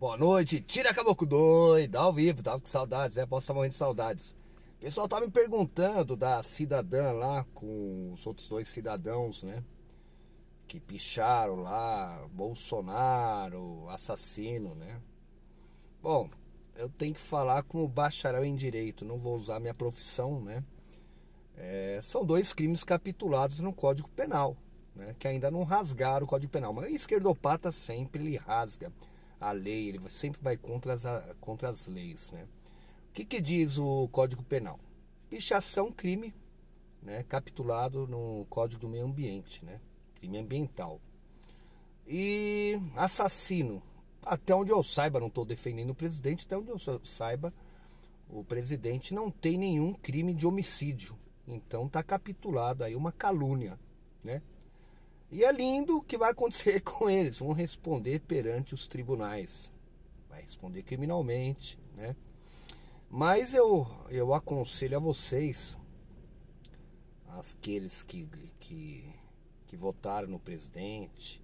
Boa noite, tira caboclo doido, tá ao vivo, tava tá com saudades, é, posso estar morrendo de saudades. O pessoal tava me perguntando da cidadã lá com os outros dois cidadãos, né? Que picharam lá, Bolsonaro, assassino, né? Bom, eu tenho que falar como bacharel em direito, não vou usar minha profissão, né? É, são dois crimes capitulados no Código Penal, né? Que ainda não rasgaram o Código Penal, mas esquerdopata sempre lhe rasga a lei, ele sempre vai contra as, contra as leis. Né? O que, que diz o Código Penal? Pichação crime, né? capitulado no Código do Meio Ambiente, né? crime ambiental. E assassino, até onde eu saiba, não estou defendendo o presidente, até onde eu saiba, o presidente não tem nenhum crime de homicídio. Então está capitulado aí uma calúnia, né? E é lindo o que vai acontecer com eles. Vão responder perante os tribunais. Vai responder criminalmente, né? Mas eu, eu aconselho a vocês, aqueles que, que, que votaram no presidente,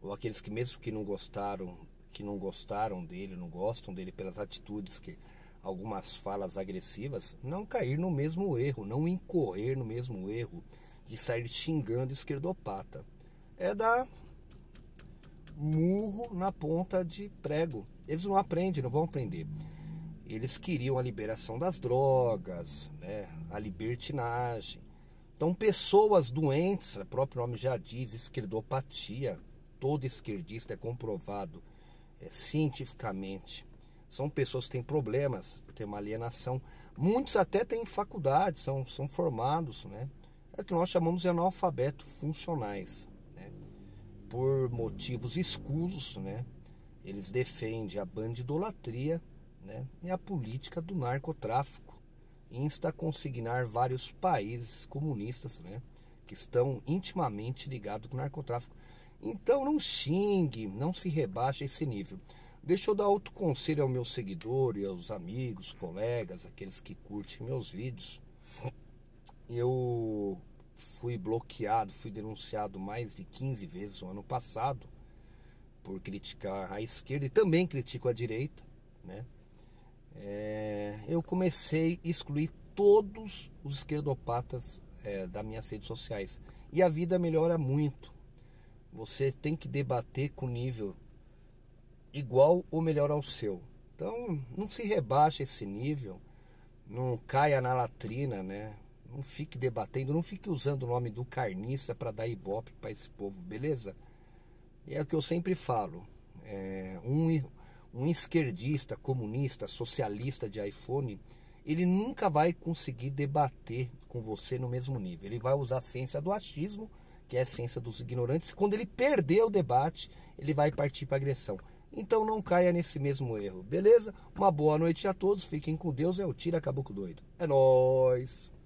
ou aqueles que mesmo que não gostaram, que não gostaram dele, não gostam dele pelas atitudes que algumas falas agressivas, não cair no mesmo erro, não incorrer no mesmo erro de sair xingando esquerdopata é dar murro na ponta de prego. Eles não aprendem, não vão aprender. Eles queriam a liberação das drogas, né? a libertinagem. Então, pessoas doentes, o próprio nome já diz, esquerdopatia, todo esquerdista é comprovado é, cientificamente. São pessoas que têm problemas, têm uma alienação. Muitos até têm faculdade, são, são formados, né? É o que nós chamamos de analfabetos funcionais por motivos escusos, né? Eles defendem a bandidolatria né? e a política do narcotráfico. Insta a consignar vários países comunistas, né? Que estão intimamente ligados com o narcotráfico. Então não xingue, não se rebaixe a esse nível. Deixa eu dar outro conselho ao meu seguidor e aos amigos, colegas, aqueles que curtem meus vídeos. Eu fui bloqueado, fui denunciado mais de 15 vezes no ano passado por criticar a esquerda e também critico a direita, né? É, eu comecei a excluir todos os esquerdopatas é, das minhas redes sociais e a vida melhora muito. Você tem que debater com nível igual ou melhor ao seu. Então, não se rebaixa esse nível, não caia na latrina, né? não fique debatendo, não fique usando o nome do carniça para dar ibope para esse povo, beleza? é o que eu sempre falo. É, um, um esquerdista, comunista, socialista de iPhone, ele nunca vai conseguir debater com você no mesmo nível. Ele vai usar a ciência do achismo, que é a ciência dos ignorantes. Quando ele perder o debate, ele vai partir para agressão. Então não caia nesse mesmo erro, beleza? Uma boa noite a todos, fiquem com Deus, é o Tira Caboclo Doido. É nóis!